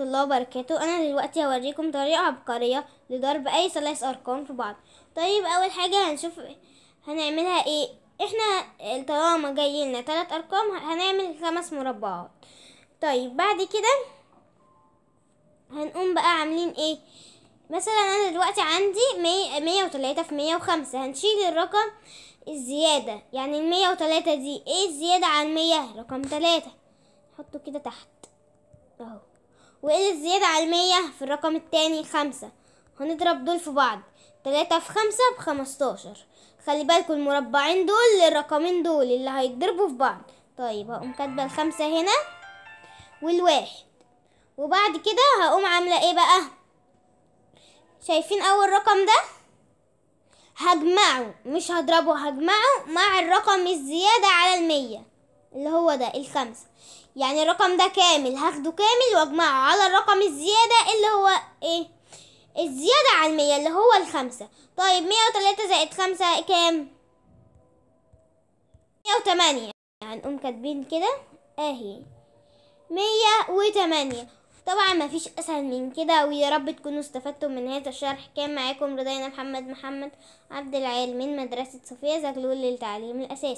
الله وبركاته انا دلوقتي هوريكم طريقه عبقريه لضرب اي ثلاث ارقام في بعض طيب اول حاجه هنشوف هنعملها ايه احنا طالما جايلنا ثلاث ارقام هنعمل خمس مربعات طيب بعد كده هنقوم بقى عاملين ايه مثلا انا دلوقتي عندي مية, مية في مية وخمسة هنشيل الرقم الزيادة يعني المية وثلاثة دي ايه الزيادة عن مية رقم تلاتة نحطه كده تحت وإيه الزيادة على المية في الرقم التاني خمسة هنضرب دول في بعض تلاتة في خمسة بخمستاشر خلي بالكوا المربعين دول للرقمين دول اللي هيتضربوا في بعض طيب هقوم كاتبة الخمسة هنا والواحد وبعد كده هقوم عاملة ايه بقى شايفين اول رقم ده هجمعه مش هضربه هجمعه مع الرقم الزيادة على المية اللي هو ده الخمسة يعني الرقم ده كامل هاخده كامل واجمعه على الرقم الزيادة اللي هو ايه الزيادة على المية اللي هو الخمسة طيب مية وتلاتة زائد خمسة كام مية وتمانية هنقوم يعني نقوم كاتبين كده اهي مية وتمانية طبعا مفيش اسهل من كده ويا رب تكونوا استفدتم من هذا الشرح كان معاكم رضينا محمد محمد عبد العال من مدرسة صوفيا زغلول للتعليم الاساسي